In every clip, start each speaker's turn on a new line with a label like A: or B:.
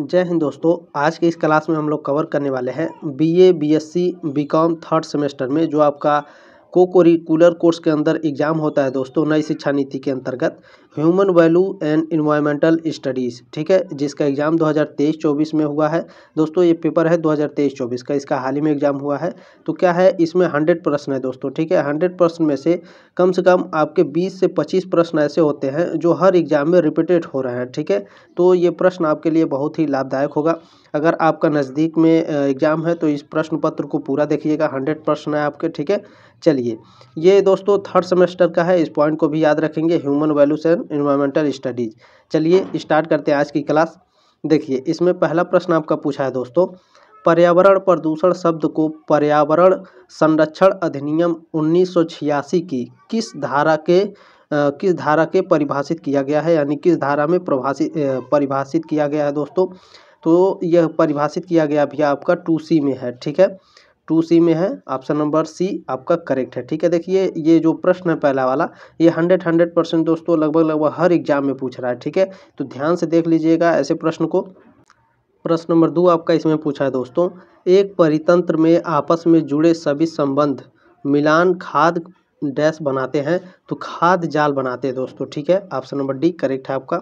A: जय हिंद दोस्तों आज के इस क्लास में हम लोग कवर करने वाले हैं BA BSc BCom third semester में जो आपका को कोरिकुलर कोर्स के अंदर एग्जाम होता है दोस्तों नई शिक्षा नीति के अंतर्गत human value and environmental studies ठीक है जिसका एग्ज़ाम 2023-24 में हुआ है दोस्तों ये पेपर है 2023-24 का इसका हाल ही में एग्ज़ाम हुआ है तो क्या है इसमें हंड्रेड प्रश्न है दोस्तों ठीक है हंड्रेड प्रश्न में से कम से कम आपके बीस से पच्चीस प्रश्न ऐसे होते हैं जो हर एग्ज़ाम में रिपीटेड हो रहे हैं ठीक है तो ये प्रश्न आपके लिए बहुत ही लाभदायक होगा अगर आपका नज़दीक में एग्ज़ाम है तो इस प्रश्न पत्र को पूरा देखिएगा हंड्रेड प्रश्न है आपके ठीक है चलिए ये दोस्तों थर्ड सेमेस्टर का है इस पॉइंट को भी याद रखेंगे human values and environmental studies चलिए स्टार्ट करते हैं आज की क्लास देखिए इसमें पहला प्रश्न आपका पूछा है दोस्तों पर्यावरण प्रदूषण शब्द को पर्यावरण संरक्षण अधिनियम उन्नीस की किस धारा के आ, किस धारा के परिभाषित किया गया है यानी किस धारा में प्रभाषित परिभाषित किया गया है दोस्तों तो यह परिभाषित किया गया भैया आपका टू सी में है ठीक है टू सी में है ऑप्शन नंबर सी आपका करेक्ट है ठीक है देखिए ये जो प्रश्न है पहला वाला ये हंड्रेड हंड्रेड परसेंट दोस्तों लगभग लगभग हर एग्जाम में पूछ रहा है ठीक है तो ध्यान से देख लीजिएगा ऐसे प्रश्न को प्रश्न नंबर दो आपका इसमें पूछा है दोस्तों एक परितंत्र में आपस में जुड़े सभी संबंध मिलान खाद डैश बनाते हैं तो खाद जाल बनाते हैं दोस्तों ठीक है ऑप्शन नंबर डी करेक्ट है आपका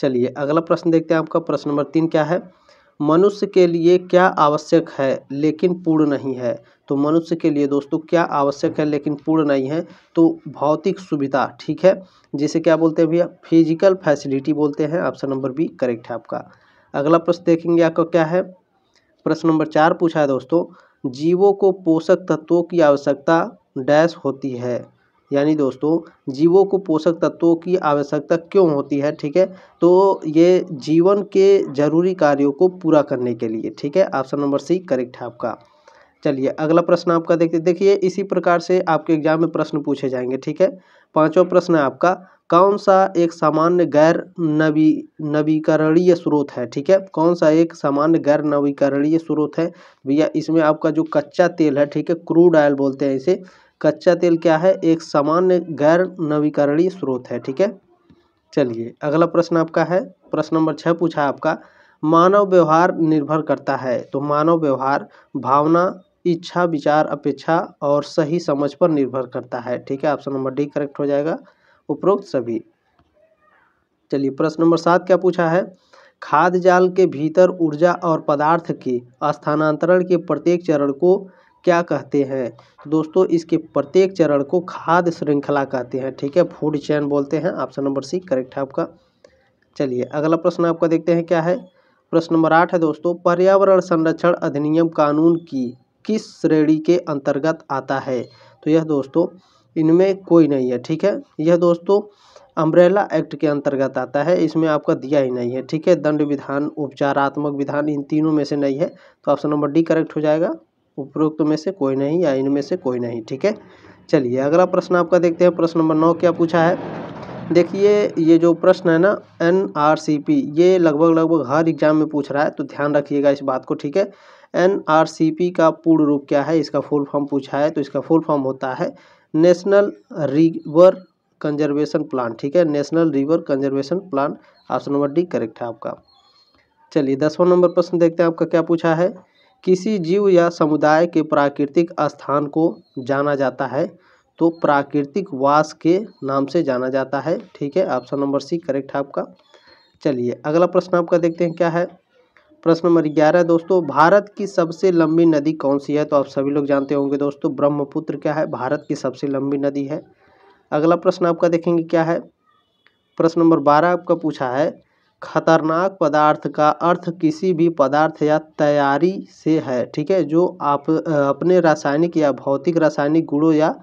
A: चलिए अगला प्रश्न देखते हैं आपका प्रश्न नंबर तीन क्या है मनुष्य के लिए क्या आवश्यक है लेकिन पूर्ण नहीं है तो मनुष्य के लिए दोस्तों क्या आवश्यक है लेकिन पूर्ण नहीं है तो भौतिक सुविधा ठीक है जिसे क्या बोलते हैं भैया फिजिकल फैसिलिटी बोलते हैं ऑप्शन नंबर बी करेक्ट है आपका अगला प्रश्न देखेंगे आपका क्या है प्रश्न नंबर चार पूछा है दोस्तों जीवों को पोषक तत्वों की आवश्यकता डैश होती है यानी दोस्तों जीवों को पोषक तत्वों की आवश्यकता क्यों होती है ठीक है तो ये जीवन के जरूरी कार्यों को पूरा करने के लिए ठीक है ऑप्शन नंबर सी करेक्ट है आपका चलिए अगला प्रश्न आपका देखते देखिए इसी प्रकार से आपके एग्जाम में प्रश्न पूछे जाएंगे ठीक है पांचवा प्रश्न है आपका कौन सा एक सामान्य गैर नवी नवीकरणीय स्रोत है ठीक है कौन सा एक सामान्य गैर नवीकरणीय स्रोत है भैया इसमें आपका जो कच्चा तेल है ठीक है क्रूड ऑयल बोलते हैं इसे कच्चा तेल क्या है एक सामान्य गैर नवीकरणीय स्रोत है ठीक है चलिए अगला प्रश्न आपका है प्रश्न नंबर छः पूछा आपका मानव व्यवहार निर्भर करता है तो मानव व्यवहार भावना इच्छा विचार अपेक्षा और सही समझ पर निर्भर करता है ठीक है ऑप्शन नंबर डी करेक्ट हो जाएगा उपरोक्त सभी चलिए प्रश्न नंबर सात क्या पूछा है खाद जाल के भीतर ऊर्जा और पदार्थ के स्थानांतरण के प्रत्येक चरण को क्या कहते हैं दोस्तों इसके प्रत्येक चरण को खाद्य श्रृंखला कहते हैं ठीक है फूड चैन बोलते हैं ऑप्शन नंबर सी करेक्ट है आपका चलिए अगला प्रश्न आपका देखते हैं क्या है प्रश्न नंबर आठ है दोस्तों पर्यावरण संरक्षण अधिनियम कानून की किस श्रेणी के अंतर्गत आता है तो यह दोस्तों इनमें कोई नहीं है ठीक है यह दोस्तों अम्ब्रेला एक्ट के अंतर्गत आता है इसमें आपका दिया ही नहीं है ठीक है दंड विधान उपचारात्मक विधान इन तीनों में से नहीं है तो ऑप्शन नंबर डी करेक्ट हो जाएगा उपरोक्त में से कोई नहीं या इनमें से कोई नहीं ठीक है चलिए अगला प्रश्न आपका देखते हैं प्रश्न नंबर नौ क्या पूछा है देखिए ये जो प्रश्न है ना एन आर सी पी ये लगभग लगभग हर एग्जाम में पूछ रहा है तो ध्यान रखिएगा इस बात को ठीक है एन आर सी पी का पूर्ण रूप क्या है इसका फुल फॉर्म पूछा है तो इसका फुल फॉर्म होता है नेशनल रिवर कंजर्वेशन प्लान ठीक है national river conservation plan option number D correct है आपका चलिए दसवां नंबर प्रश्न देखते हैं आपका क्या पूछा है किसी जीव या समुदाय के प्राकृतिक स्थान को जाना जाता है तो प्राकृतिक वास के नाम से जाना जाता है ठीक है ऑप्शन नंबर सी करेक्ट है आपका चलिए अगला प्रश्न आपका देखते हैं क्या है प्रश्न नंबर ग्यारह दोस्तों भारत की सबसे लंबी नदी कौन सी है तो आप सभी लोग जानते होंगे दोस्तों ब्रह्मपुत्र क्या है भारत की सबसे लंबी नदी है अगला प्रश्न आपका देखेंगे क्या है प्रश्न नंबर बारह आपका पूछा है खतरनाक पदार्थ का अर्थ किसी भी पदार्थ या तैयारी से है ठीक है जो आप अपने रासायनिक या भौतिक रासायनिक गुणों या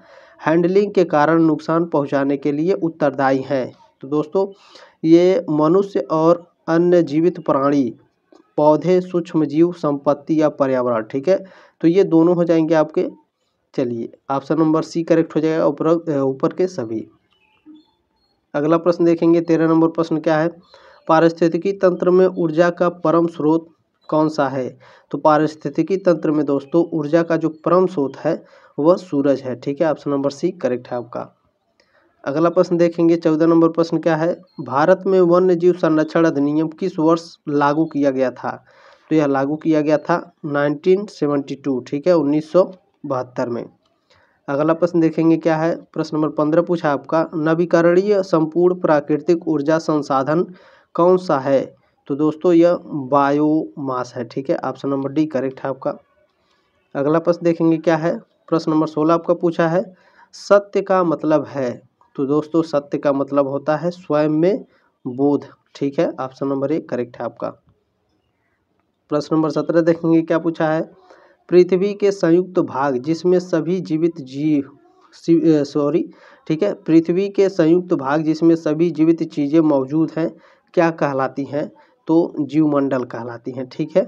A: हैंडलिंग के कारण नुकसान पहुंचाने के लिए उत्तरदायी हैं तो दोस्तों ये मनुष्य और अन्य जीवित प्राणी पौधे सूक्ष्म जीव संपत्ति या पर्यावरण ठीक है तो ये दोनों हो जाएंगे आपके चलिए ऑप्शन नंबर सी करेक्ट हो जाएगा ऊपर ऊपर के सभी अगला प्रश्न देखेंगे तेरह नंबर प्रश्न क्या है पारिस्थितिकी तंत्र में ऊर्जा का परम स्रोत कौन सा है तो पारिस्थितिकी तंत्र में दोस्तों ऊर्जा का जो परम स्रोत है वह सूरज है ठीक है ऑप्शन नंबर सी करेक्ट है आपका अगला प्रश्न देखेंगे चौदह नंबर प्रश्न क्या है भारत में वन्य जीव संरक्षण अधिनियम किस वर्ष लागू किया गया था तो यह लागू किया गया था 1972 ठीक है उन्नीस में अगला प्रश्न देखेंगे क्या है प्रश्न नंबर पंद्रह पूछा आपका नवीकरणीय संपूर्ण प्राकृतिक ऊर्जा संसाधन कौन सा है तो दोस्तों यह बायोमास है ठीक है ऑप्शन नंबर डी करेक्ट है आपका अगला प्रश्न देखेंगे क्या है प्रश्न नंबर सोलह आपका पूछा है सत्य का मतलब है तो दोस्तों सत्य का मतलब होता है स्वयं में बोध ठीक है ऑप्शन नंबर एक करेक्ट है आपका प्रश्न नंबर सत्रह देखेंगे क्या पूछा है पृथ्वी के संयुक्त भाग जिसमें सभी जीवित जीव सॉरी ठीक है पृथ्वी के संयुक्त भाग जिसमें सभी जीवित चीज़ें मौजूद हैं क्या कहलाती हैं तो जीवमंडल कहलाती हैं ठीक है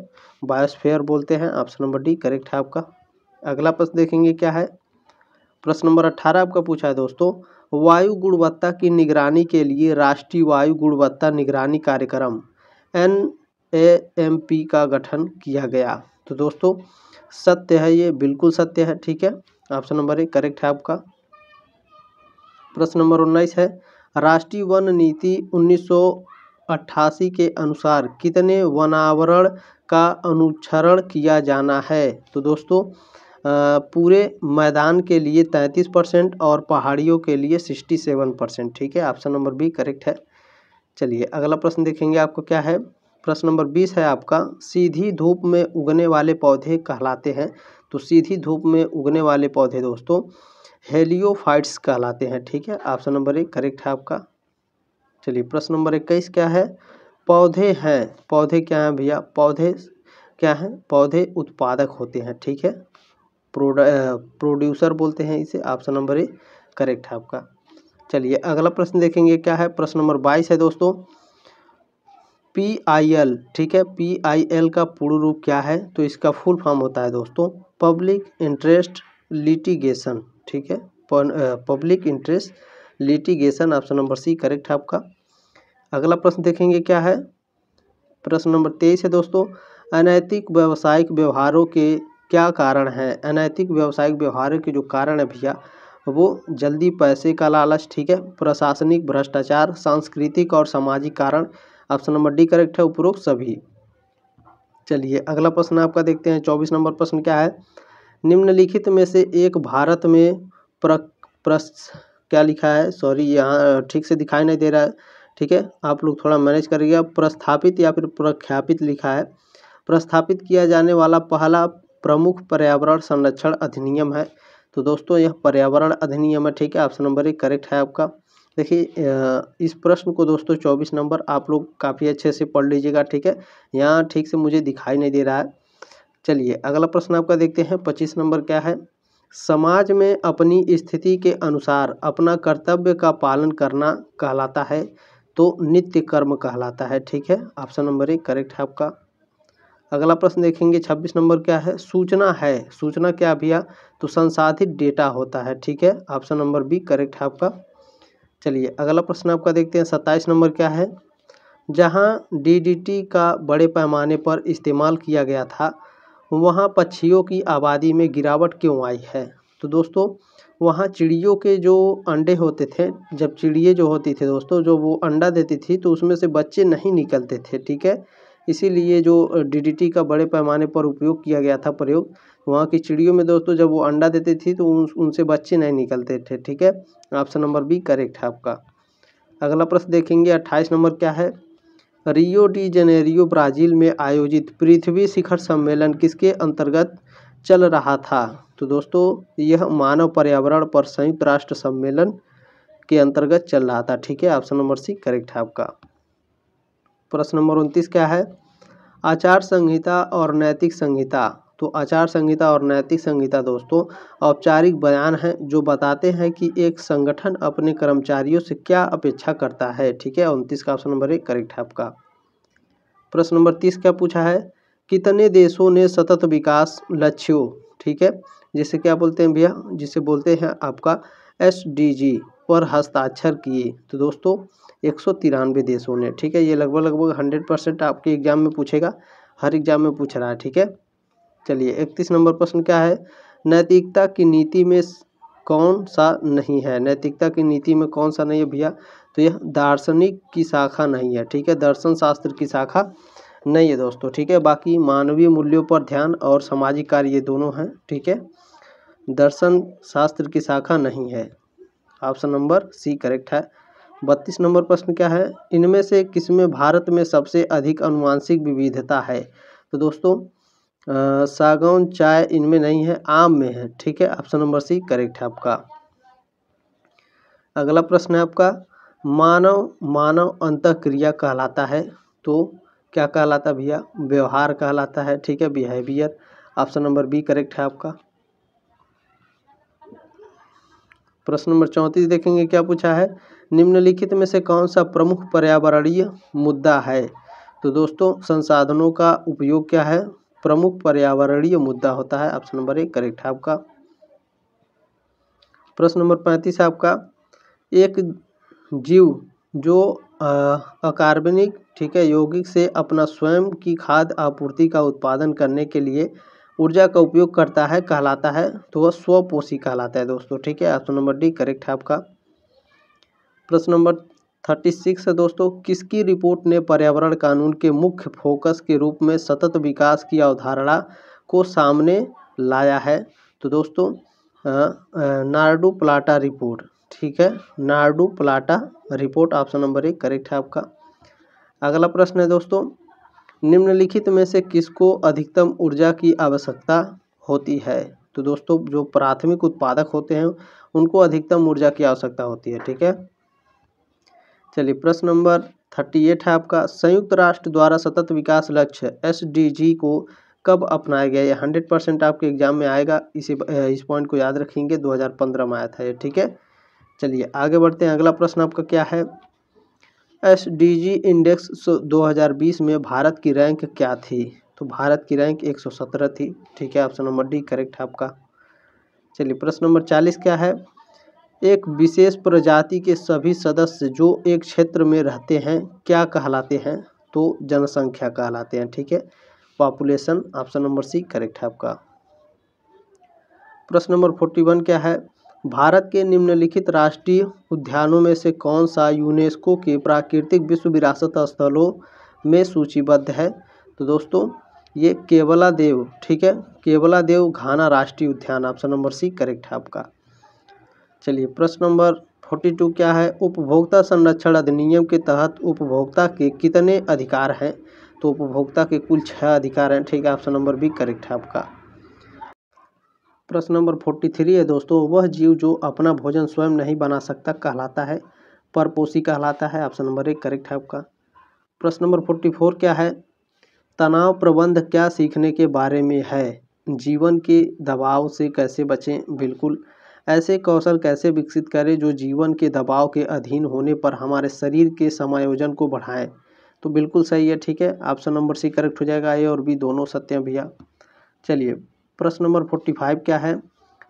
A: बायोस्फेयर बोलते हैं ऑप्शन नंबर डी करेक्ट है आपका अगला प्रश्न देखेंगे क्या है प्रश्न नंबर अट्ठारह आपका पूछा है दोस्तों वायु गुणवत्ता की निगरानी के लिए राष्ट्रीय वायु गुणवत्ता निगरानी कार्यक्रम एन ए एम पी का गठन किया गया तो दोस्तों सत्य है ये बिल्कुल सत्य है ठीक है ऑप्शन नंबर ए करेक्ट है आपका प्रश्न नंबर उन्नीस है राष्ट्रीय वन नीति उन्नीस अट्ठासी के अनुसार कितने वनावरण का अनुक्षरण किया जाना है तो दोस्तों पूरे मैदान के लिए तैंतीस परसेंट और पहाड़ियों के लिए सिक्सटी सेवन परसेंट ठीक है ऑप्शन नंबर बी करेक्ट है चलिए अगला प्रश्न देखेंगे आपको क्या है प्रश्न नंबर बीस है आपका सीधी धूप में उगने वाले पौधे कहलाते हैं तो सीधी धूप में उगने वाले पौधे दोस्तों हेलियोफाइट्स कहलाते हैं ठीक है ऑप्शन नंबर एक करेक्ट है आपका चलिए प्रश्न नंबर इक्कीस क्या है पौधे हैं पौधे क्या हैं भैया पौधे क्या हैं पौधे उत्पादक होते हैं ठीक है प्रोड प्रोड्यूसर बोलते हैं इसे ऑप्शन नंबर ए करेक्ट है आपका चलिए अगला प्रश्न देखेंगे क्या है प्रश्न नंबर बाईस है दोस्तों पी आई एल ठीक है पी आई एल का पूर्ण रूप क्या है तो इसका फुल फॉर्म होता है दोस्तों पब्लिक इंटरेस्ट लिटिगेशन ठीक है public interest litigation option number C correct है आपका अगला प्रश्न देखेंगे क्या है प्रश्न नंबर तेईस है दोस्तों अनैतिक व्यावसायिक व्यवहारों के क्या कारण हैं अनैतिक व्यावसायिक व्यवहारों के जो कारण है भैया वो जल्दी पैसे का लालच ठीक है प्रशासनिक भ्रष्टाचार सांस्कृतिक और सामाजिक कारण ऑप्शन नंबर डी करेक्ट है उपरोक्त सभी चलिए अगला प्रश्न आपका देखते हैं चौबीस नंबर प्रश्न क्या है निम्नलिखित में से एक भारत में प्र प्रस क्या लिखा है सॉरी यहाँ ठीक से दिखाई नहीं दे रहा है ठीक है आप लोग थोड़ा मैनेज करिएगा प्रस्थापित या फिर प्रख्यापित लिखा है प्रस्थापित किया जाने वाला पहला प्रमुख पर्यावरण संरक्षण अधिनियम है तो दोस्तों यह पर्यावरण अधिनियम है ठीक है ऑप्शन नंबर एक करेक्ट है आपका देखिए इस प्रश्न को दोस्तों चौबीस नंबर आप लोग काफ़ी अच्छे से पढ़ लीजिएगा ठीक है यहाँ ठीक से मुझे दिखाई नहीं दे रहा है चलिए अगला प्रश्न आपका देखते हैं पच्चीस नंबर क्या है समाज में अपनी स्थिति के अनुसार अपना कर्तव्य का पालन करना कहलाता है तो नित्य कर्म कहलाता है ठीक है ऑप्शन नंबर एक करेक्ट है आपका अगला प्रश्न देखेंगे छब्बीस नंबर क्या है सूचना है सूचना क्या भैया तो संसाधित डेटा होता है ठीक है ऑप्शन नंबर बी करेक्ट है आपका चलिए अगला प्रश्न आपका देखते हैं सत्ताईस नंबर क्या है डी टी का बड़े पैमाने पर इस्तेमाल किया गया था वहाँ पक्षियों की आबादी में गिरावट क्यों आई है तो दोस्तों वहाँ चिड़ियों के जो अंडे होते थे जब चिड़िए जो होती थी दोस्तों जो वो अंडा देती थी तो उसमें से बच्चे नहीं निकलते थे ठीक है इसीलिए जो डी डी टी का बड़े पैमाने पर उपयोग किया गया था प्रयोग वहाँ की चिड़ियों में दोस्तों जब वो अंडा देती थी तो उनसे बच्चे नहीं निकलते थे ठीक है ऑप्शन नंबर बी करेक्ट है आपका अगला प्रश्न देखेंगे अट्ठाईस नंबर क्या है रियो डी जनेरियो ब्राज़ील में आयोजित पृथ्वी शिखर सम्मेलन किसके अंतर्गत चल रहा था तो दोस्तों यह मानव पर्यावरण पर संयुक्त राष्ट्र सम्मेलन के अंतर्गत चल रहा था ठीक है ऑप्शन नंबर सी करेक्ट है आपका प्रश्न नंबर उनतीस क्या है आचार संहिता और नैतिक संहिता तो आचार संहिता और नैतिक संहिता दोस्तों औपचारिक बयान हैं जो बताते हैं कि एक संगठन अपने कर्मचारियों से क्या अपेक्षा करता है ठीक है उनतीस का ऑप्शन नंबर एक करेक्ट है आपका प्रश्न नंबर तीस क्या पूछा है कितने देशों ने सतत विकास लक्ष्यों ठीक है जिसे क्या बोलते हैं भैया जिसे बोलते हैं आपका एस पर हस्ताक्षर किए तो दोस्तों एक सौ तिरानवे देशों ने ठीक है ये लगभग लगभग हंड्रेड परसेंट आपके एग्जाम में पूछेगा हर एग्जाम में पूछ रहा है ठीक है चलिए इकतीस नंबर प्रश्न क्या है नैतिकता की नीति में कौन सा नहीं है नैतिकता की नीति में कौन सा नहीं है भैया तो यह दार्शनिक की शाखा नहीं है ठीक है दर्शन शास्त्र की शाखा नहीं है दोस्तों ठीक है बाकी मानवीय मूल्यों पर ध्यान और सामाजिक कार्य ये दोनों हैं ठीक है दर्शन शास्त्र की शाखा नहीं है ऑप्शन नंबर सी करेक्ट है बत्तीस नंबर प्रश्न क्या है इनमें से किसमें भारत में सबसे अधिक अनुवांशिक विविधता है तो दोस्तों सागौन चाय इनमें नहीं है आम में है ठीक है ऑप्शन नंबर सी करेक्ट है आपका अगला प्रश्न है आपका मानव मानव अंत क्रिया कहलाता है तो क्या कहलाता भैया व्यवहार कहलाता है ठीक है behaviour option number B correct है आपका प्रश्न नंबर चौंतीस देखेंगे क्या पूछा है निम्नलिखित में से कौन सा प्रमुख पर्यावरणीय मुद्दा है तो दोस्तों संसाधनों का उपयोग क्या है प्रमुख पर्यावरणीय मुद्दा होता है ऑप्शन नंबर एक करेक्ट है आपका प्रश्न नंबर पैंतीस आपका एक जीव जो अकार्बनिक ठीक है यौगिक से अपना स्वयं की खाद आपूर्ति का उत्पादन करने के लिए ऊर्जा का उपयोग करता है कहलाता है तो वह स्वपोषी कहलाता है दोस्तों ठीक है ऑप्शन नंबर डी करेक्ट है आपका प्रश्न नंबर थर्टी सिक्स है दोस्तों किसकी रिपोर्ट ने पर्यावरण कानून के मुख्य फोकस के रूप में सतत विकास की अवधारणा को सामने लाया है तो दोस्तों नार्डू प्लाटा रिपोर्ट ठीक है नार्डू प्लाटा रिपोर्ट ऑप्शन नंबर एक करेक्ट है आपका अगला प्रश्न है दोस्तों निम्नलिखित में से किसको अधिकतम ऊर्जा की आवश्यकता होती है तो दोस्तों जो प्राथमिक उत्पादक होते हैं उनको अधिकतम ऊर्जा की आवश्यकता होती है ठीक है चलिए प्रश्न नंबर थर्टी एट है आपका संयुक्त राष्ट्र द्वारा सतत विकास लक्ष्य एस को कब अपनाया गया ये हंड्रेड परसेंट आपके एग्जाम में आएगा इसी इस पॉइंट को याद रखेंगे 2015 में आया था ये ठीक है चलिए आगे बढ़ते हैं अगला प्रश्न आपका क्या है एस इंडेक्स 2020 में भारत की रैंक क्या थी तो भारत की रैंक 117 थी ठीक है ऑप्शन नंबर डी करेक्ट है आपका चलिए प्रश्न नंबर चालीस क्या है एक विशेष प्रजाति के सभी सदस्य जो एक क्षेत्र में रहते हैं क्या कहलाते हैं तो जनसंख्या कहलाते हैं ठीक है population option number C correct है आपका प्रश्न नंबर फोर्टी वन क्या है भारत के निम्नलिखित राष्ट्रीय उद्यानों में से कौन सा यूनेस्को के प्राकृतिक विश्व विरासत स्थलों में सूचीबद्ध है तो दोस्तों ये केवला देव ठीक है केवला देव घाना राष्ट्रीय उद्यान ऑप्शन नंबर सी करेक्ट है आपका चलिए प्रश्न नंबर फोर्टी टू क्या है उपभोक्ता संरक्षण अधिनियम के तहत उपभोक्ता के कितने अधिकार हैं तो उपभोक्ता के कुल छः अधिकार हैं ठीक है ऑप्शन नंबर बी करेक्ट है आपका प्रश्न नंबर फोर्टी थ्री है दोस्तों वह जीव जो अपना भोजन स्वयं नहीं बना सकता कहलाता है परपोषी कहलाता है ऑप्शन नंबर एक करेक्ट है आपका प्रश्न नंबर फोर्टी फोर क्या है तनाव प्रबंध क्या सीखने के बारे में है जीवन के दबाव से कैसे बचें बिल्कुल ऐसे कौशल कैसे विकसित करें जो जीवन के दबाव के अधीन होने पर हमारे शरीर के समायोजन को बढ़ाएं तो बिल्कुल सही है ठीक है ऑप्शन नंबर सी करेक्ट हो जाएगा ए और बी दोनों सत्य भैया चलिए प्रश्न नंबर फोर्टी फाइव क्या है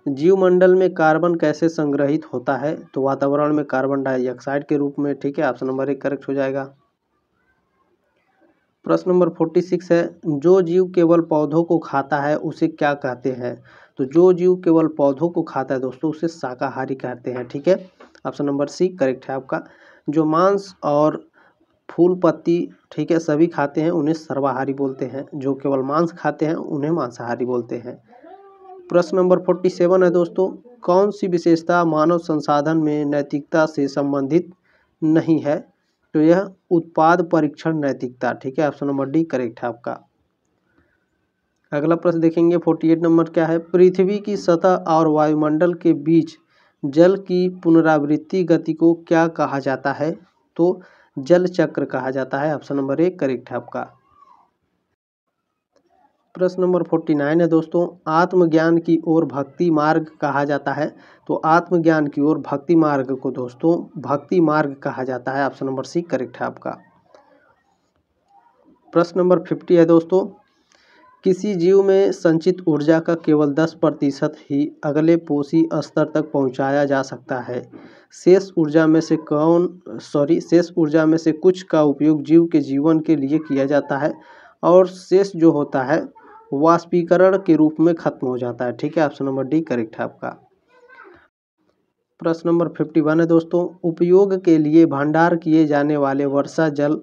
A: जीव मंडल में कार्बन कैसे संग्रहित होता है तो वातावरण में कार्बन डाइऑक्साइड के रूप में ठीक है ऑप्शन नंबर एक करेक्ट हो जाएगा प्रश्न नंबर फोर्टी सिक्स है जो जीव केवल पौधों को खाता है उसे क्या कहते हैं तो जो जीव केवल पौधों को खाता है दोस्तों उसे शाकाहारी कहते हैं ठीक है ऑप्शन नंबर सी करेक्ट है आपका जो मांस और फूल पत्ती ठीक है सभी खाते हैं उन्हें सर्वाहारी बोलते हैं जो केवल मांस खाते हैं उन्हें मांसाहारी बोलते हैं प्रश्न नंबर फोर्टी सेवन है दोस्तों कौन सी विशेषता मानव संसाधन में नैतिकता से संबंधित नहीं है तो यह उत्पाद परीक्षण नैतिकता ठीक है ऑप्शन नंबर डी करेक्ट है आपका अगला प्रश्न देखेंगे फोर्टी एट नंबर क्या है पृथ्वी की सतह और वायुमंडल के बीच जल की पुनरावृत्ति गति को क्या कहा जाता है तो जल चक्र कहा जाता है ऑप्शन नंबर एक करेक्ट है आपका प्रश्न नंबर फोर्टी नाइन है दोस्तों आत्मज्ञान की ओर भक्ति मार्ग कहा जाता है तो आत्मज्ञान की ओर भक्ति मार्ग को दोस्तों भक्ति मार्ग कहा जाता है ऑप्शन नंबर सी करेक्ट है आपका प्रश्न नंबर फिफ्टी है दोस्तों किसी जीव में संचित ऊर्जा का केवल दस प्रतिशत ही अगले पोषी स्तर तक पहुँचाया जा सकता है शेष ऊर्जा में से कौन सॉरी शेष ऊर्जा में से कुछ का उपयोग जीव के जीवन के लिए किया जाता है और शेष जो होता है वाष्पीकरण के रूप में खत्म हो जाता है ठीक है ऑप्शन नंबर डी करेक्ट है आपका प्रश्न नंबर फिफ्टी वन है दोस्तों उपयोग के लिए भंडार किए जाने वाले वर्षा जल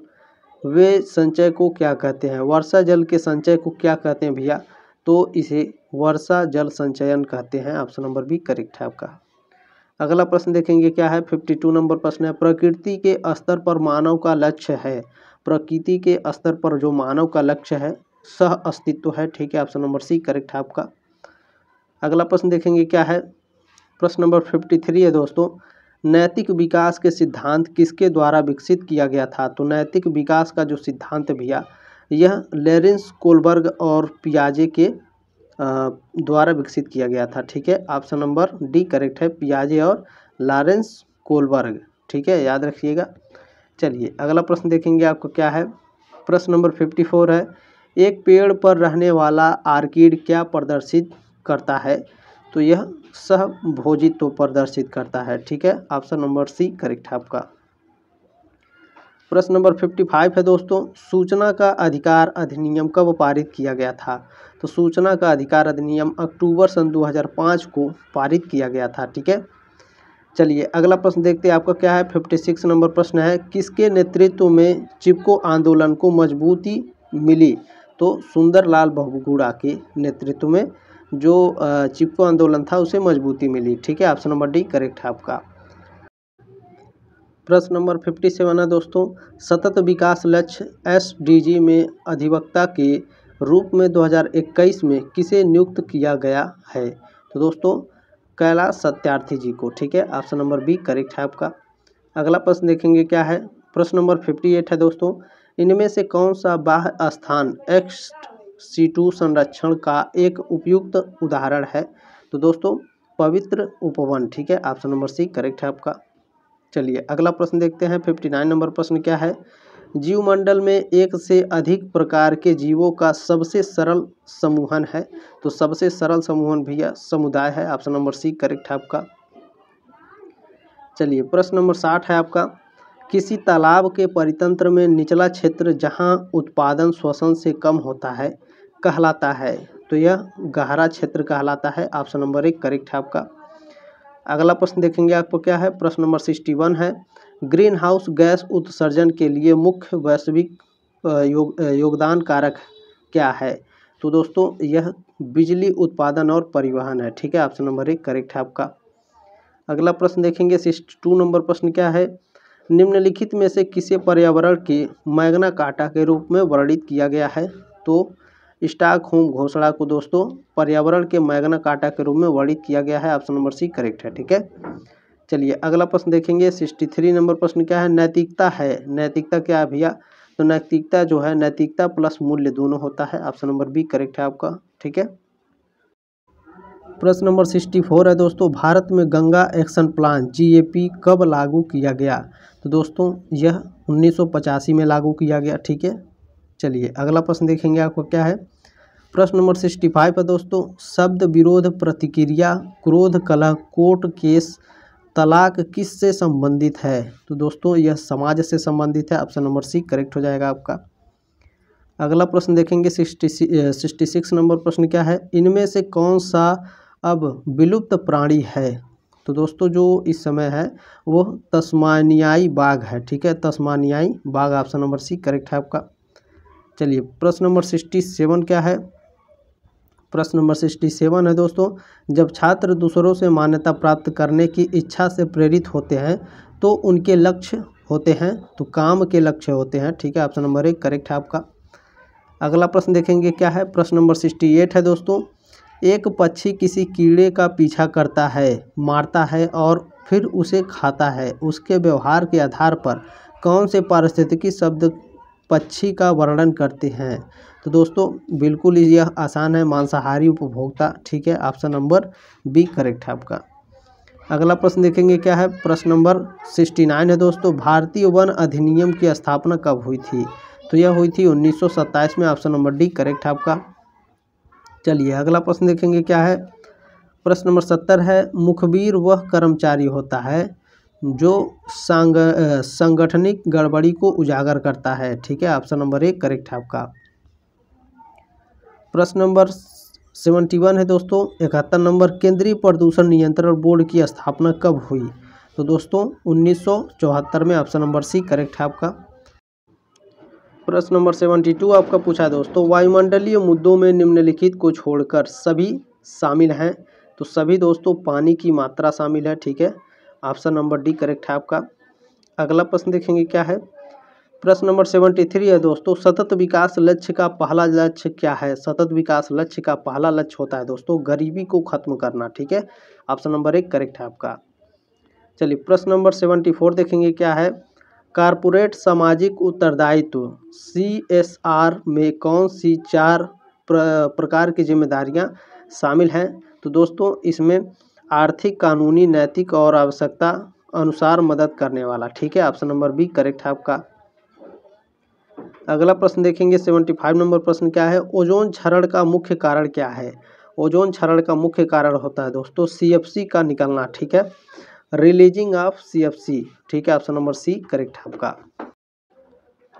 A: वे संचय को क्या कहते हैं वर्षा जल के संचय को क्या कहते हैं भैया तो इसे वर्षा जल संचयन कहते हैं ऑप्शन नंबर बी करेक्ट है आपका अगला प्रश्न देखेंगे क्या है फिफ्टी टू नंबर प्रश्न है प्रकृति के स्तर पर मानव का लक्ष्य है प्रकृति के स्तर पर जो मानव का लक्ष्य है सह अस्तित्व है ठीक है ऑप्शन नंबर सी करेक्ट है आपका अगला प्रश्न देखेंगे क्या है प्रश्न नंबर फिफ्टी थ्री है दोस्तों नैतिक विकास के सिद्धांत किसके द्वारा विकसित किया गया था तो नैतिक विकास का जो सिद्धांत भैया यह लेरेंस कोलबर्ग और पियाजे के द्वारा विकसित किया गया था ठीक है ऑप्शन नंबर डी करेक्ट है पियाजे और लॉरेंस कोलबर्ग ठीक है याद रखिएगा चलिए अगला प्रश्न देखेंगे आपको क्या है प्रश्न नंबर फिफ्टी फोर है एक पेड़ पर रहने वाला आर्किड क्या प्रदर्शित करता है तो यह सह भोजित तो प्रदर्शित करता है ठीक है ऑप्शन नंबर सी करेक्ट है आपका प्रश्न नंबर फिफ्टी फाइव है दोस्तों सूचना का अधिकार अधिनियम कब पारित किया गया था तो सूचना का अधिकार अधिनियम अक्टूबर सन 2005 को पारित किया गया था ठीक है चलिए अगला प्रश्न देखते हैं आपका क्या है फिफ्टी सिक्स नंबर प्रश्न है किसके नेतृत्व में चिपको आंदोलन को मजबूती मिली तो सुंदरलाल बहुगुड़ा के नेतृत्व में जो चिपको आंदोलन था उसे मजबूती मिली ठीक है ऑप्शन नंबर डी करेक्ट है आपका प्रश्न नंबर फिफ्टी सेवन है दोस्तों सतत विकास लक्ष्य एस में अधिवक्ता के रूप में 2021 में किसे नियुक्त किया गया है तो दोस्तों कैलाश सत्यार्थी जी को ठीक है ऑप्शन नंबर बी करेक्ट है आपका अगला प्रश्न देखेंगे क्या है प्रश्न नंबर फिफ्टी एट है दोस्तों इनमें से कौन सा बाह्य स्थान एक्स्ट सीटू संरक्षण का एक उपयुक्त उदाहरण है तो दोस्तों पवित्र उपवन ठीक है ऑप्शन नंबर सी करेक्ट है आपका चलिए अगला प्रश्न देखते हैं फिफ्टी नाइन नंबर प्रश्न क्या है जीवमंडल में एक से अधिक प्रकार के जीवों का सबसे सरल समूहन है तो सबसे सरल समूहन भैया समुदाय है ऑप्शन नंबर सी करेक्ट है आपका चलिए प्रश्न नंबर साठ है आपका किसी तालाब के परितंत्र में निचला क्षेत्र जहां उत्पादन श्वसन से कम होता है कहलाता है तो यह गहरा क्षेत्र कहलाता है ऑप्शन नंबर एक करेक्ट है आपका अगला प्रश्न देखेंगे आपको क्या है प्रश्न नंबर सिक्सटी वन है ग्रीन हाउस गैस उत्सर्जन के लिए मुख्य वैश्विक योग, योगदान कारक क्या है तो दोस्तों यह बिजली उत्पादन और परिवहन है ठीक है ऑप्शन नंबर एक करेक्ट है आपका अगला प्रश्न देखेंगे सिक्सटी टू नंबर प्रश्न क्या है निम्नलिखित में से किसे पर्यावरण के मैग्ना काटा के रूप में वर्णित किया गया है तो होम घोषणा को दोस्तों पर्यावरण के मैग्ना काटा के रूप में वर्णित किया गया है ऑप्शन नंबर सी करेक्ट है ठीक है चलिए अगला प्रश्न देखेंगे सिक्सटी थ्री नंबर प्रश्न क्या है नैतिकता है नैतिकता क्या है भैया तो नैतिकता जो है नैतिकता प्लस मूल्य दोनों होता है ऑप्शन नंबर बी करेक्ट है आपका ठीक है प्रश्न नंबर सिक्सटी फोर है दोस्तों भारत में गंगा एक्शन प्लान जीएपी कब लागू किया गया तो दोस्तों यह उन्नीस में लागू किया गया ठीक है चलिए अगला प्रश्न देखेंगे आपको क्या है प्रश्न नंबर सिक्सटी फाइव है दोस्तों शब्द विरोध प्रतिक्रिया क्रोध कलह कोर्ट केस तलाक किस से संबंधित है तो दोस्तों यह समाज से संबंधित है ऑप्शन नंबर सी करेक्ट हो जाएगा आपका अगला प्रश्न देखेंगे सिक्सटी सिक्सटी सिक्स नंबर प्रश्न क्या है इनमें से कौन सा अब विलुप्त प्राणी है तो दोस्तों जो इस समय है वो तस्मानियाई बाघ है ठीक है तस्मानियाई बाघ ऑप्शन नंबर सी करेक्ट है आपका चलिए प्रश्न नंबर सिक्सटी सेवन क्या है प्रश्न नंबर सिक्सटी सेवन है दोस्तों जब छात्र दूसरों से मान्यता प्राप्त करने की इच्छा से प्रेरित होते हैं तो उनके लक्ष्य होते हैं तो काम के लक्ष्य होते हैं ठीक है ऑप्शन नंबर एक करेक्ट है आपका अगला प्रश्न देखेंगे क्या है प्रश्न नंबर सिक्सटी एट है दोस्तों एक पक्षी किसी कीड़े का पीछा करता है मारता है और फिर उसे खाता है उसके व्यवहार के आधार पर कौन से पारिस्थितिकी शब्द पक्षी का वर्णन करते हैं तो दोस्तों बिल्कुल यह आसान है मांसाहारी उपभोक्ता ठीक है ऑप्शन नंबर बी करेक्ट है आपका अगला प्रश्न देखेंगे क्या है प्रश्न नंबर सिक्सटी नाइन है दोस्तों भारतीय वन अधिनियम की स्थापना कब हुई थी तो यह हुई थी उन्नीस में ऑप्शन नंबर डी करेक्ट है आपका चलिए अगला प्रश्न देखेंगे क्या है प्रश्न नंबर सत्तर है मुखबिर वह कर्मचारी होता है जो सांग सांगठनिक गड़बड़ी को उजागर करता है ठीक है ऑप्शन नंबर एक करेक्ट है आपका प्रश्न नंबर सेवेंटी वन है दोस्तों इकहत्तर नंबर केंद्रीय प्रदूषण नियंत्रण बोर्ड की स्थापना कब हुई तो दोस्तों उन्नीस सौ चौहत्तर में ऑप्शन नंबर सी करेक्ट है आपका प्रश्न नंबर सेवेंटी टू आपका पूछा है दोस्तों वायुमंडलीय मुद्दों में निम्नलिखित को छोड़कर सभी शामिल हैं तो सभी दोस्तों पानी की मात्रा शामिल है ठीक है ऑप्शन नंबर डी करेक्ट है आपका अगला प्रश्न देखेंगे क्या है प्रश्न नंबर सेवेंटी थ्री है दोस्तों सतत विकास लक्ष्य का पहला लक्ष्य क्या है सतत विकास लक्ष्य का पहला लक्ष्य होता है दोस्तों गरीबी को खत्म करना ठीक है ऑप्शन नंबर एक करेक्ट है आपका चलिए प्रश्न नंबर सेवेंटी फोर देखेंगे क्या है कारपोरेट सामाजिक उत्तरदायित्व सी एस आर में कौन सी चार प्र, प्रकार की जिम्मेदारियाँ शामिल हैं तो दोस्तों इसमें आर्थिक कानूनी नैतिक और आवश्यकता अनुसार मदद करने वाला ठीक है ऑप्शन नंबर बी करेक्ट है आपका अगला प्रश्न देखेंगे सेवेंटी फाइव नंबर प्रश्न क्या है ओजोन क्षरण का मुख्य कारण क्या है ओजोन क्षरण का मुख्य कारण होता है दोस्तों सी का निकलना ठीक है रिलीजिंग ऑफ सी ठीक है ऑप्शन नंबर सी करेक्ट है आपका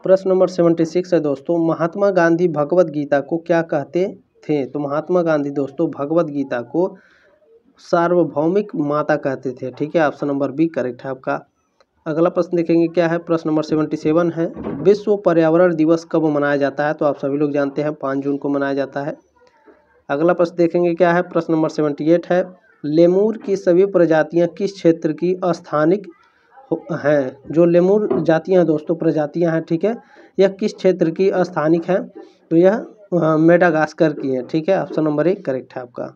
A: प्रश्न नंबर सेवेंटी सिक्स है दोस्तों महात्मा गांधी भगवत गीता को क्या कहते थे तो महात्मा गांधी दोस्तों भगवत गीता को सार्वभौमिक माता कहते थे ठीक है ऑप्शन नंबर बी करेक्ट है आपका अगला प्रश्न देखेंगे क्या है प्रश्न नंबर सेवेंटी सेवन है विश्व पर्यावरण दिवस कब मनाया जाता है तो आप सभी लोग जानते हैं पाँच जून को मनाया जाता है अगला प्रश्न देखेंगे क्या है प्रश्न नंबर सेवेंटी एट है लेमूर की सभी प्रजातियां किस क्षेत्र की स्थानिक हैं जो लेमूर जातियां दोस्तों प्रजातियाँ हैं ठीक है यह किस क्षेत्र की स्थानिक हैं तो यह मेडागास्कर की है ठीक है ऑप्शन नंबर एक करेक्ट है आपका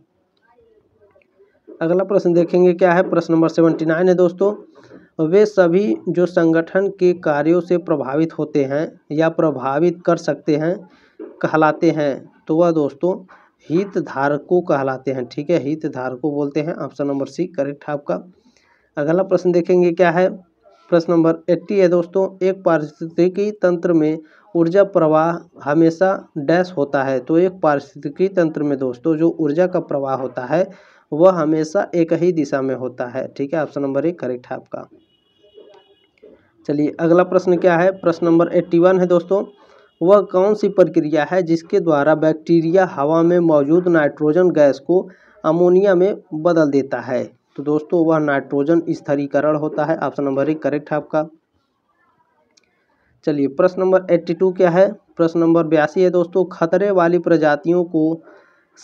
A: अगला प्रश्न देखेंगे क्या है प्रश्न नंबर सेवेंटी नाइन है दोस्तों वे सभी जो संगठन के कार्यों से प्रभावित होते हैं या प्रभावित कर सकते हैं कहलाते हैं तो वह दोस्तों हितधारकों कहलाते हैं ठीक है हितधारकों बोलते हैं ऑप्शन नंबर सी करेक्ट है आपका अगला प्रश्न देखेंगे क्या है प्रश्न नंबर एट्टी है दोस्तों एक पारिस्थितिकी तंत्र में ऊर्जा प्रवाह हमेशा डैश होता है तो एक पारिस्थितिकी तंत्र में दोस्तों जो ऊर्जा का प्रवाह होता है वह हमेशा एक ही दिशा में होता है ठीक है ऑप्शन नंबर एक करेक्ट है आपका चलिए अगला प्रश्न क्या है प्रश्न नंबर एट्टी वन है दोस्तों वह कौन सी प्रक्रिया है जिसके द्वारा बैक्टीरिया हवा में मौजूद नाइट्रोजन गैस को अमोनिया में बदल देता है तो दोस्तों वह नाइट्रोजन स्थरीकरण होता है ऑप्शन नंबर एक करेक्ट है आपका चलिए प्रश्न नंबर एट्टी टू क्या है प्रश्न नंबर बयासी है दोस्तों खतरे वाली प्रजातियों को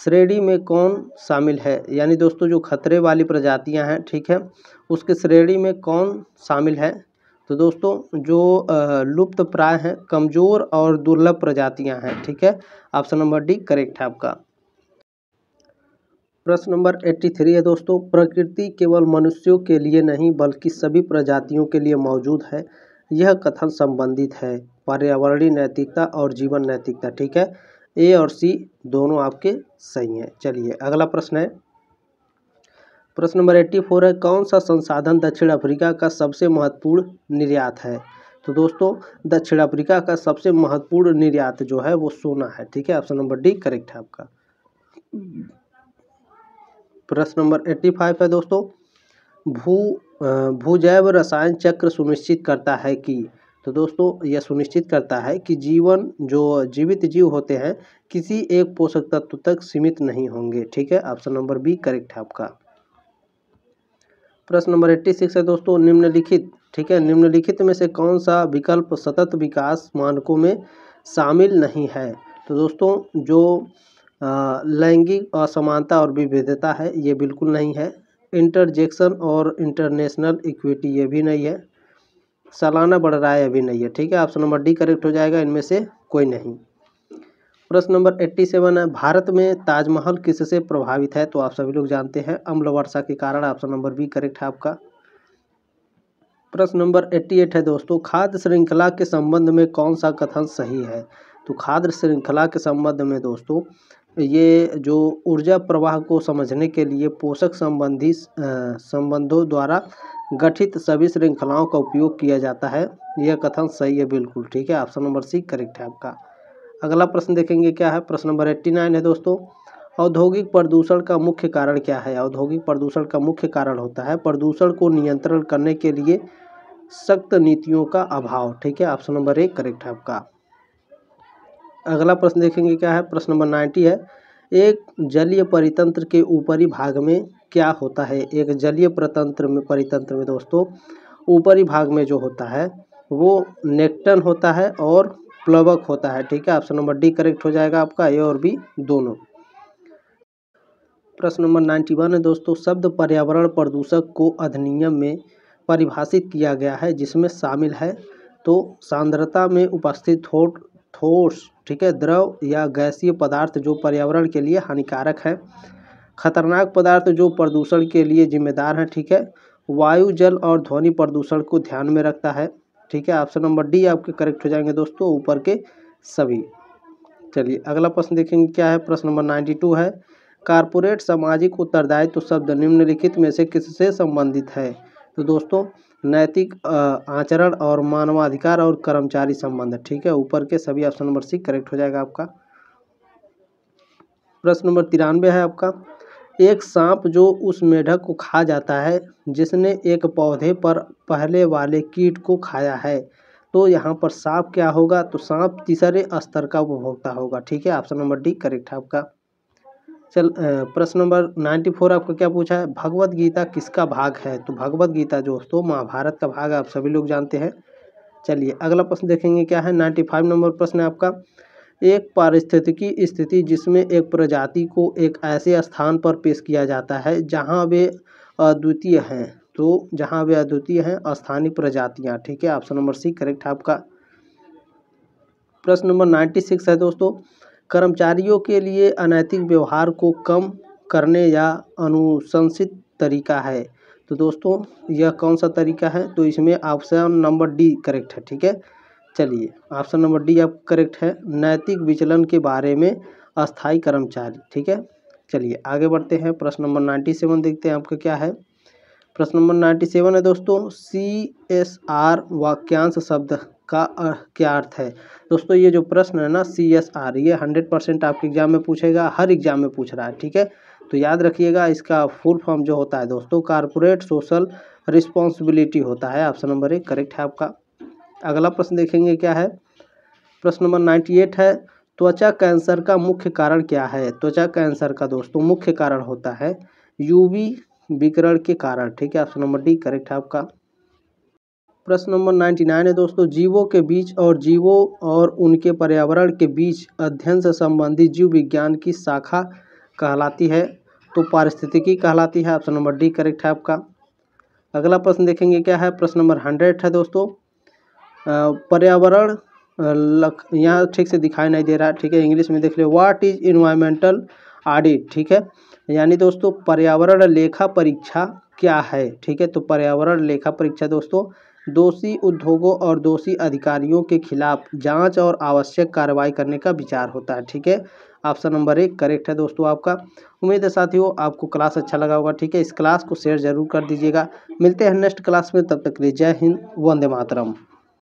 A: श्रेणी में कौन शामिल है यानी दोस्तों जो खतरे वाली प्रजातियाँ हैं ठीक है उसके श्रेणी में कौन शामिल है तो दोस्तों जो लुप्त प्राय हैं कमज़ोर और दुर्लभ प्रजातियाँ हैं ठीक है ऑप्शन नंबर डी करेक्ट है आपका प्रश्न नंबर एट्टी थ्री है दोस्तों प्रकृति केवल मनुष्यों के लिए नहीं बल्कि सभी प्रजातियों के लिए मौजूद है यह कथन संबंधित है पर्यावरणीय नैतिकता और जीवन नैतिकता ठीक है ए और सी दोनों आपके सही हैं चलिए अगला प्रश्न है प्रश्न नंबर एट्टी फोर है कौन सा संसाधन दक्षिण अफ्रीका का सबसे महत्वपूर्ण निर्यात है तो दोस्तों दक्षिण अफ्रीका का सबसे महत्वपूर्ण निर्यात जो है वो सोना है ठीक है ऑप्शन नंबर डी करेक्ट है आपका प्रश्न नंबर एट्टी फाइव है दोस्तों भू भूजैव रसायन चक्र सुनिश्चित करता है कि तो दोस्तों यह सुनिश्चित करता है कि जीवन जो जीवित जीव होते हैं किसी एक पोषक तत्व तक सीमित नहीं होंगे ठीक है ऑप्शन नंबर बी करेक्ट है आपका प्रश्न नंबर एट्टी सिक्स है दोस्तों निम्नलिखित ठीक है निम्नलिखित में से कौन सा विकल्प सतत विकास मानकों में शामिल नहीं है तो दोस्तों जो लैंगिक असमानता और विविधता है ये बिल्कुल नहीं है इंटरजेक्शन और इंटरनेशनल इक्विटी ये भी नहीं है सालाना बढ़ रहा है अभी नहीं है ठीक है ऑप्शन नंबर डी करेक्ट हो जाएगा इनमें से कोई नहीं प्रश्न नंबर एट्टी सेवन है भारत में ताजमहल किससे प्रभावित है तो आप सभी लोग जानते हैं अम्ल वर्षा के कारण ऑप्शन नंबर बी करेक्ट है आपका प्रश्न नंबर एट्टी एट है दोस्तों खाद्य श्रृंखला के संबंध में कौन सा कथन सही है तो खाद्य श्रृंखला के संबंध में दोस्तों ये जो ऊर्जा प्रवाह को समझने के लिए पोषक संबंधी संबंधों द्वारा गठित सभी श्रृंखलाओं का उपयोग किया जाता है यह कथन सही है बिल्कुल ठीक है ऑप्शन नंबर सी करेक्ट है आपका अगला प्रश्न देखेंगे क्या है प्रश्न नंबर एट्टी नाइन है दोस्तों औद्योगिक प्रदूषण का मुख्य कारण क्या है औद्योगिक प्रदूषण का मुख्य कारण होता है प्रदूषण को नियंत्रण करने के लिए सख्त नीतियों का अभाव ठीक है ऑप्शन नंबर एक करेक्ट है आपका अगला प्रश्न देखेंगे क्या है प्रश्न नंबर नाइन्टी है एक जलीय परितंत्र के ऊपरी भाग में क्या होता है एक जलीय प्रतंत्र में परितंत्र में दोस्तों ऊपरी भाग में जो होता है वो नेक्टन होता है और प्लवक होता है ठीक है ऑप्शन नंबर डी करेक्ट हो जाएगा आपका ए और बी दोनों प्रश्न नंबर नाइन्टी वन है दोस्तों शब्द पर्यावरण प्रदूषक को अधिनियम में परिभाषित किया गया है जिसमें शामिल है तो सांद्रता में उपस्थित ठोट ठोस ठीक है द्रव या गैसीय पदार्थ जो पर्यावरण के लिए हानिकारक है खतरनाक पदार्थ जो प्रदूषण के लिए जिम्मेदार हैं ठीक है वायु जल और ध्वनि प्रदूषण को ध्यान में रखता है ठीक है ऑप्शन नंबर डी आपके करेक्ट हो जाएंगे दोस्तों ऊपर के सभी चलिए अगला प्रश्न देखेंगे क्या है प्रश्न नंबर नाइन्टी टू है कारपोरेट सामाजिक उत्तरदायित्व तो शब्द निम्नलिखित में से किससे संबंधित है तो दोस्तों नैतिक आचरण और मानवाधिकार और कर्मचारी संबंध ठीक है ऊपर के सभी ऑप्शन नंबर सी करेक्ट हो जाएगा आपका प्रश्न नंबर तिरानवे है आपका एक सांप जो उस मेढक को खा जाता है जिसने एक पौधे पर पहले वाले कीट को खाया है तो यहाँ पर सांप क्या होगा तो सांप तीसरे स्तर का उपभोक्ता होगा ठीक है ऑप्शन नंबर डी करेक्ट है आपका चल प्रश्न नंबर नाइन्टी फोर आपको क्या पूछा है भगवत गीता किसका भाग है तो भगवत गीता दोस्तों महाभारत का भाग आप सभी लोग जानते हैं चलिए अगला प्रश्न देखेंगे क्या है नाइन्टी फाइव नंबर प्रश्न है आपका एक पारिस्थितिकी स्थिति जिसमें एक प्रजाति को एक ऐसे स्थान पर पेश किया जाता है जहाँ वे अद्वितीय हैं तो जहाँ वे अद्वितीय हैं स्थानीय प्रजातियाँ ठीक है ऑप्शन नंबर सी करेक्ट है आपका प्रश्न नंबर नाइन्टी सिक्स है दोस्तों कर्मचारियों के लिए अनैतिक व्यवहार को कम करने या अनुशंसित तरीका है तो दोस्तों यह कौन सा तरीका है तो इसमें ऑप्शन नंबर डी करेक्ट है ठीक है चलिए ऑप्शन नंबर डी आप करेक्ट है नैतिक विचलन के बारे में अस्थाई कर्मचारी ठीक है चलिए आगे बढ़ते हैं प्रश्न नंबर नाइन्टी सेवन देखते हैं आपका क्या है प्रश्न नंबर नाइन्टी सेवन है दोस्तों सी एस आर वाक्यांश शब्द का क्या अर्थ है दोस्तों ये जो प्रश्न है ना सी एस आर ये हंड्रेड परसेंट आपके एग्जाम में पूछेगा हर एग्जाम में पूछ रहा है ठीक है तो याद रखिएगा इसका फुल फॉर्म जो होता है दोस्तों कारपोरेट सोशल रिस्पॉन्सिबिलिटी होता है ऑप्शन नंबर एक करेक्ट है आपका अगला प्रश्न देखेंगे क्या है प्रश्न नंबर नाइन्टी एट है त्वचा कैंसर का मुख्य कारण क्या है त्वचा कैंसर का दोस्तों मुख्य कारण होता है यूवी विकरण के कारण ठीक है ऑप्शन नंबर डी करेक्ट है आपका प्रश्न नंबर नाइन्टी नाइन है दोस्तों जीवों के बीच और जीवों और उनके पर्यावरण के बीच अध्ययन से संबंधित जीव विज्ञान की शाखा कहलाती है तो पारिस्थितिकी कहलाती है ऑप्शन नंबर डी करेक्ट है आपका अगला प्रश्न देखेंगे क्या है प्रश्न नंबर हंड्रेड है दोस्तों पर्यावरण लख यहाँ ठीक से दिखाई नहीं दे रहा है ठीक है इंग्लिश में देख लिया व्हाट इज इन्वायरमेंटल ऑडिट ठीक है यानी दोस्तों पर्यावरण लेखा परीक्षा क्या है ठीक है तो पर्यावरण लेखा परीक्षा दोस्तों दोषी उद्योगों और दोषी अधिकारियों के खिलाफ जांच और आवश्यक कार्रवाई करने का विचार होता है ठीक है ऑप्शन नंबर एक करेक्ट है दोस्तों आपका उम्मीद है साथियों आपको क्लास अच्छा लगा होगा ठीक है इस क्लास को शेयर जरूर कर दीजिएगा मिलते हैं नेक्स्ट क्लास में तब तक के लिए जय हिंद वंदे मातरम